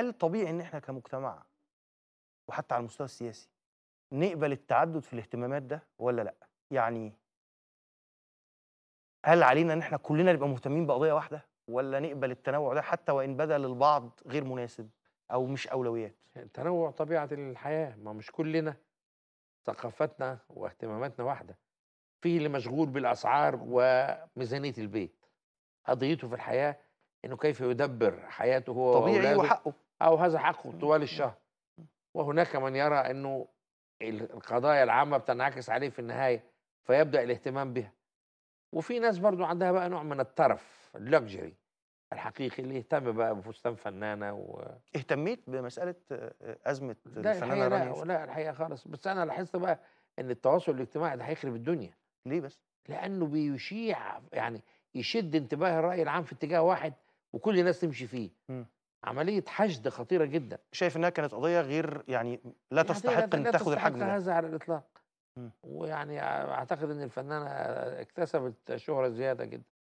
هل طبيعي ان احنا كمجتمع وحتى على المستوى السياسي نقبل التعدد في الاهتمامات ده ولا لا يعني هل علينا ان احنا كلنا نبقى مهتمين بقضيه واحده ولا نقبل التنوع ده حتى وان بدا للبعض غير مناسب او مش اولويات التنوع طبيعه الحياه ما مش كلنا ثقافتنا واهتماماتنا واحده في اللي مشغول بالاسعار وميزانيه البيت قضيته في الحياه انه كيف يدبر حياته هو طبيعي وحقه او هذا حقه طوال الشهر وهناك من يرى انه القضايا العامه بتنعكس عليه في النهايه فيبدا الاهتمام بها وفي ناس برضو عندها بقى نوع من الترف اللكجري الحقيقي اللي يهتم بقى بفستان فنانه و... اهتميت بمساله ازمه الفنانه رانيا لا, لا الحقيقه خالص بس انا لاحظت بقى ان التواصل الاجتماعي ده هيخرب الدنيا ليه بس؟ لانه بيشيع يعني يشد انتباه الراي العام في اتجاه واحد وكل الناس تمشي فيه م. عمليه حشد خطيره جدا شايف انها كانت قضيه غير يعني لا يعني تستحق ان تاخذ الحجم هذا على الاطلاق م. ويعني اعتقد ان الفنانه اكتسبت شهره زياده جدا